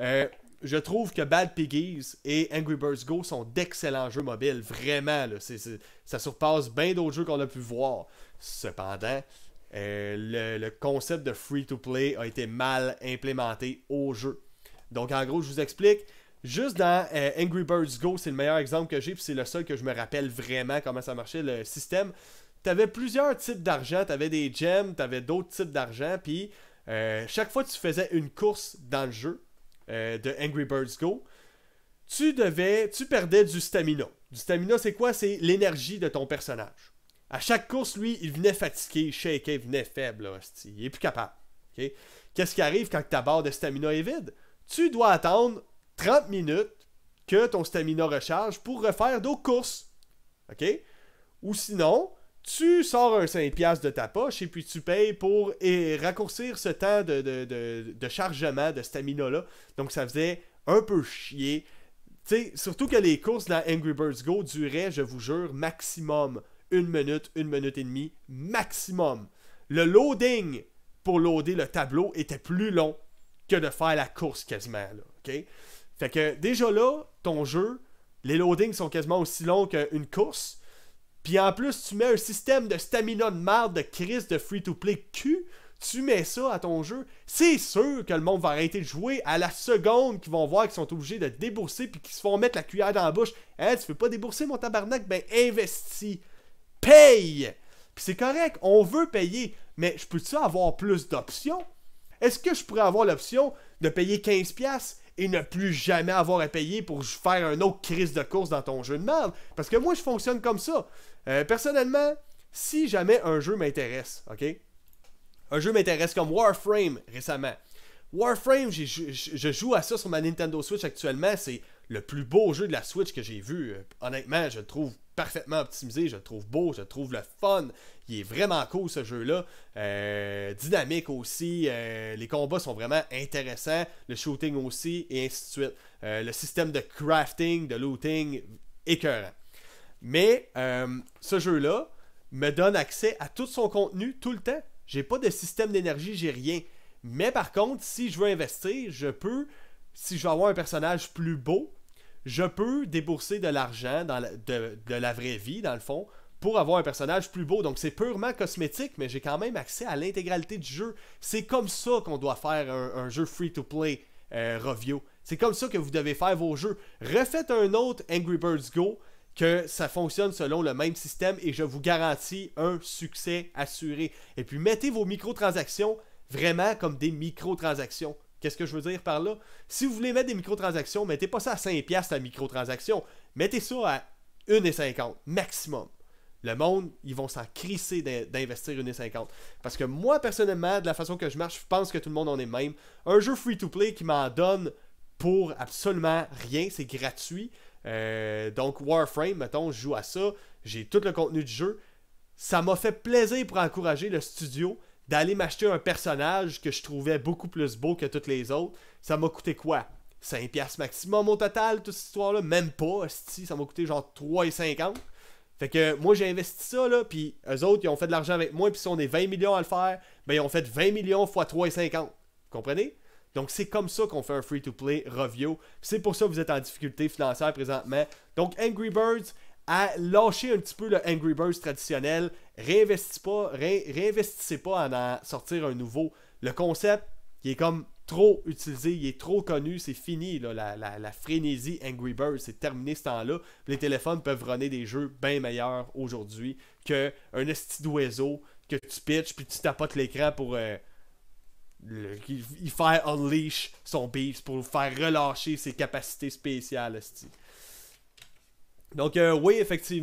Euh, je trouve que Bad Piggies et Angry Birds Go sont d'excellents jeux mobiles. Vraiment, ça surpasse bien d'autres jeux qu'on a pu voir. Cependant, euh, le, concept de free-to-play a été mal implémenté au jeu. Donc, en gros, je vous explique. Juste dans euh, Angry Birds Go, c'est le meilleur exemple que j'ai, puis c'est le seul que je me rappelle vraiment comment ça marchait le système. T'avais plusieurs types d'argent, t'avais des gems, t'avais d'autres types d'argent, puis euh, chaque fois que tu faisais une course dans le jeu euh, de Angry Birds Go, tu devais, tu perdais du stamina. Du stamina, c'est quoi C'est l'énergie de ton personnage. À chaque course, lui, il venait fatigué, shaké, il venait faible, il n'est plus capable. Qu'est-ce qui arrive quand ta barre de stamina est vide Tu dois attendre 30 minutes que ton stamina recharge pour refaire d'autres courses. Ou sinon, tu sors un 5$ de ta poche et puis tu payes pour raccourcir ce temps de, de, de, de chargement, de stamina-là. Donc ça faisait un peu chier. sais surtout que les courses dans Angry Birds Go duraient, je vous jure, maximum une minute, une minute et demie, maximum. Le loading pour loader le tableau était plus long que de faire la course quasiment. Là, Fait que déjà là, ton jeu, les loadings sont quasiment aussi longs qu'une course. Puis en plus, tu mets un système de stamina de marde de crise de free-to-play cul. Tu mets ça à ton jeu, c'est sûr que le monde va arrêter de jouer à la seconde qu'ils vont voir qu'ils sont obligés de débourser puis qu'ils se font mettre la cuillère dans la bouche. Eh, tu veux pas débourser mon tabarnak? Ben investis. Paye! Puis c'est correct, on veut payer, mais je peux-tu avoir plus d'options? Est-ce que je pourrais avoir l'option de payer 15$ et ne plus jamais avoir à payer pour faire un autre crise de course dans ton jeu de merde. Parce que moi, je fonctionne comme ça. Euh, personnellement, si jamais un jeu m'intéresse, ok? Un jeu m'intéresse comme Warframe récemment. Warframe, je joue à ça sur ma Nintendo Switch actuellement. C'est le plus beau jeu de la Switch que j'ai vu. Euh, honnêtement, je le trouve parfaitement optimisé, je le trouve beau, je trouve le fun. Il est vraiment cool ce jeu-là. Euh, dynamique aussi, euh, les combats sont vraiment intéressants, le shooting aussi, et ainsi de suite. Euh, le système de crafting, de looting, écœurant. Mais ce jeu-là me donne accès à tout son contenu tout le temps. J'ai pas de système d'énergie, j'ai rien. Mais par contre, si je veux investir, je peux, si je veux avoir un personnage plus beau, je peux débourser de l'argent de, la vraie vie, dans le fond, pour avoir un personnage plus beau. Donc c'est purement cosmétique, mais j'ai quand même accès à l'intégralité du jeu. C'est comme ça qu'on doit faire un, jeu free-to-play euh, review. C'est comme ça que vous devez faire vos jeux. Refaites un autre Angry Birds Go que ça fonctionne selon le même système et je vous garantis un succès assuré. Et puis mettez vos microtransactions vraiment comme des microtransactions. Qu'est-ce que je veux dire par là? Si vous voulez mettre des microtransactions, mettez pas ça à 5$ la microtransaction. Mettez ça à 1,50$ maximum. Le monde, ils vont s'en crisser d'investir 1,50$. Parce que moi, personnellement, de la façon que je marche, je pense que tout le monde en est même. Un jeu free-to-play qui m'en donne pour absolument rien, c'est gratuit. Euh, donc Warframe, mettons, je joue à ça, j'ai tout le contenu du jeu. Ça m'a fait plaisir pour encourager le studio d'aller m'acheter un personnage que je trouvais beaucoup plus beau que toutes les autres, ça m'a coûté quoi 5$ maximum au total, toute cette histoire-là Même pas, si ça m'a coûté genre 3,50$. Fait que moi j'ai investi ça là, puis eux autres ils ont fait de l'argent avec moi, puis si on est 20 millions à le faire, ben ils ont fait 20 millions fois 3,50$. Vous comprenez? Donc c'est comme ça qu'on fait un free-to-play review. C'est pour ça que vous êtes en difficulté financière présentement. Donc Angry Birds, à lâcher un petit peu le Angry Birds traditionnel. Réinvestissez pas, réinvestissez pas à en sortir un nouveau. Le concept, il est comme trop utilisé, il est trop connu, c'est fini. la, frénésie Angry Birds, c'est terminé ce temps-là. Les téléphones peuvent runner des jeux bien meilleurs aujourd'hui qu'un esti d'oiseau que tu pitches puis tu tapotes l'écran pour. il, euh, faire unleash son beast pour faire relâcher ses capacités spéciales, sti. Donc, euh, oui, effectivement,